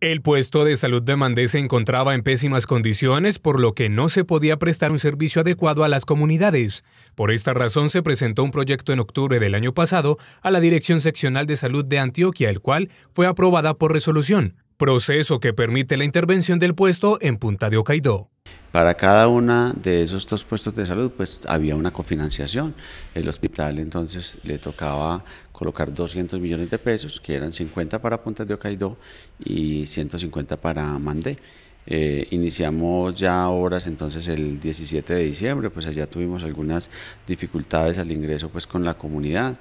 El puesto de salud de Mandé se encontraba en pésimas condiciones, por lo que no se podía prestar un servicio adecuado a las comunidades. Por esta razón se presentó un proyecto en octubre del año pasado a la Dirección Seccional de Salud de Antioquia, el cual fue aprobada por resolución, proceso que permite la intervención del puesto en Punta de Ocaidó. Para cada una de esos dos puestos de salud, pues había una cofinanciación. El hospital entonces le tocaba colocar 200 millones de pesos, que eran 50 para Punta de Ocaidó y 150 para Mandé. Eh, iniciamos ya horas entonces el 17 de diciembre, pues allá tuvimos algunas dificultades al ingreso pues con la comunidad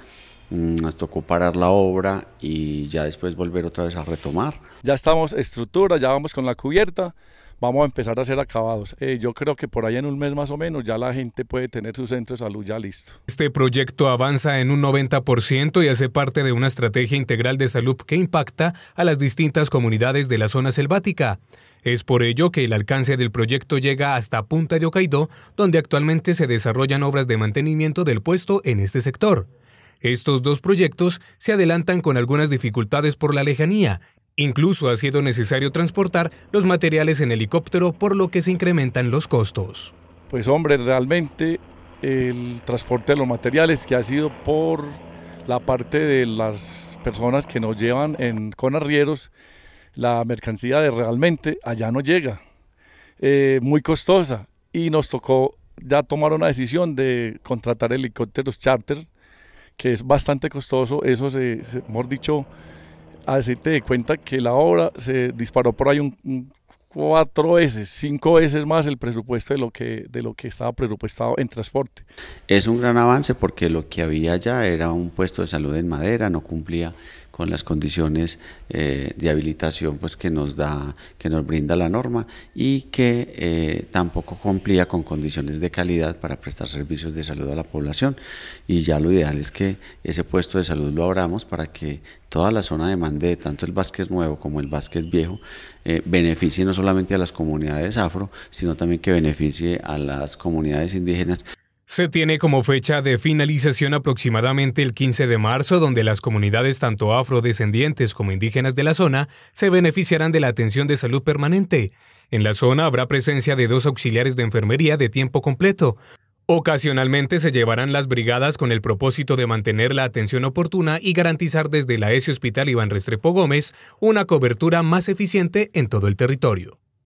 mm, nos tocó parar la obra y ya después volver otra vez a retomar. Ya estamos estructura, ya vamos con la cubierta, vamos a empezar a hacer acabados. Eh, yo creo que por ahí en un mes más o menos ya la gente puede tener su centro de salud ya listo. Este proyecto avanza en un 90% y hace parte de una estrategia integral de salud que impacta a las distintas comunidades de la zona selvática. Es por ello que el alcance del proyecto llega hasta Punta de Ocaidó, donde actualmente se desarrollan obras de mantenimiento del puesto en este sector. Estos dos proyectos se adelantan con algunas dificultades por la lejanía Incluso ha sido necesario transportar los materiales en helicóptero por lo que se incrementan los costos. Pues hombre, realmente el transporte de los materiales que ha sido por la parte de las personas que nos llevan en, con arrieros, la mercancía de realmente allá no llega. Eh, muy costosa y nos tocó ya tomar una decisión de contratar helicópteros charter, que es bastante costoso, eso se, mejor dicho, así de cuenta que la obra se disparó por ahí un, cuatro veces, cinco veces más el presupuesto de lo que de lo que estaba presupuestado en transporte. Es un gran avance porque lo que había ya era un puesto de salud en madera, no cumplía con las condiciones eh, de habilitación pues, que, nos da, que nos brinda la norma y que eh, tampoco cumplía con condiciones de calidad para prestar servicios de salud a la población. Y ya lo ideal es que ese puesto de salud lo abramos para que toda la zona de mande, tanto el Vázquez Nuevo como el Vázquez Viejo, eh, beneficie no solamente a las comunidades afro, sino también que beneficie a las comunidades indígenas se tiene como fecha de finalización aproximadamente el 15 de marzo, donde las comunidades tanto afrodescendientes como indígenas de la zona se beneficiarán de la atención de salud permanente. En la zona habrá presencia de dos auxiliares de enfermería de tiempo completo. Ocasionalmente se llevarán las brigadas con el propósito de mantener la atención oportuna y garantizar desde la ESI Hospital Iván Restrepo Gómez una cobertura más eficiente en todo el territorio.